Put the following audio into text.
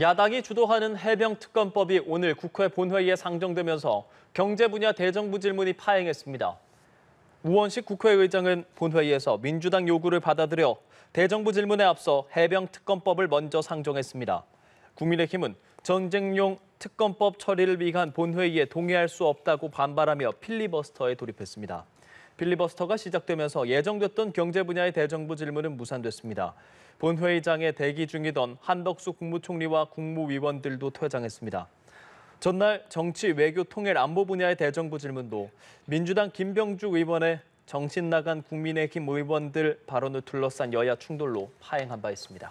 야당이 주도하는 해병특검법이 오늘 국회 본회의에 상정되면서 경제 분야 대정부 질문이 파행했습니다. 우원식 국회의장은 본회의에서 민주당 요구를 받아들여 대정부 질문에 앞서 해병특검법을 먼저 상정했습니다. 국민의힘은 전쟁용 특검법 처리를 위한 본회의에 동의할 수 없다고 반발하며 필리버스터에 돌입했습니다. 필리버스터가 시작되면서 예정됐던 경제 분야의 대정부 질문은 무산됐습니다. 본회의장에 대기 중이던 한덕수 국무총리와 국무위원들도 퇴장했습니다. 전날 정치, 외교, 통일, 안보 분야의 대정부 질문도 민주당 김병주 의원의 정신 나간 국민의힘 의원들 발언을 둘러싼 여야 충돌로 파행한 바 있습니다.